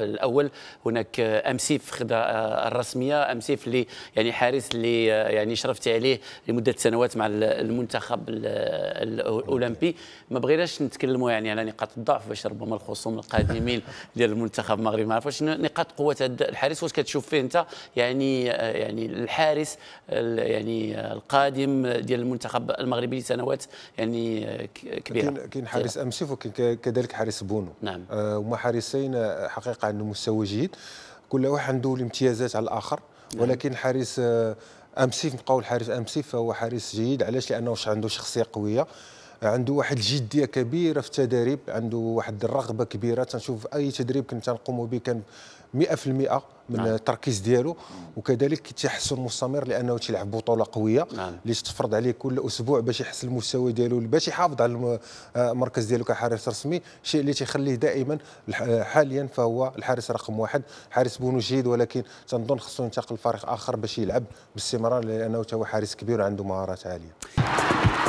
الاول هناك امسيف خدا آه، الرسميه امسيف اللي يعني حارس اللي آه، يعني شرفت عليه لمده سنوات مع المنتخب الاولمبي ما بغيناش نتكلموا يعني على نقاط الضعف باش ربما الخصوم القادمين ديال المنتخب المغربي ما عرفوش نقاط قوه هذا الحارس واش كتشوف فيه انت يعني آه، يعني الحارس يعني القادم ديال المنتخب المغربي لسنوات يعني كبيره كاين حارس امسيف وكذلك حارس بونو نعم آه هما حارسين حقيقه انه مستوى جيد كل واحد عنده الامتيازات على الاخر نعم. ولكن حارس آه، امسيف نبقاو الحارس امسيف فهو حارس جيد علاش لانه عنده شخصيه قويه عنده واحد الجديه كبيره في التدريب عنده واحد الرغبه كبيره تنشوف اي تدريب كنت تنقوم به كان 100% من نعم. التركيز ديالو وكذلك تحسن مستمر لانه تيلعب بطوله قويه نعم. اللي تفرض عليه كل اسبوع باش يحسن المستوى ديالو باش يحافظ على المركز آه، ديالو كحارس رسمي الشيء اللي تيخليه دائما آه، حاليا فهو الحارس رقم واحد حارس بونو جيد ولكن تنظن خصو ينتقل لفريق اخر باش يلعب باستمرار لانه هو حارس كبير وعنده مهارات عاليه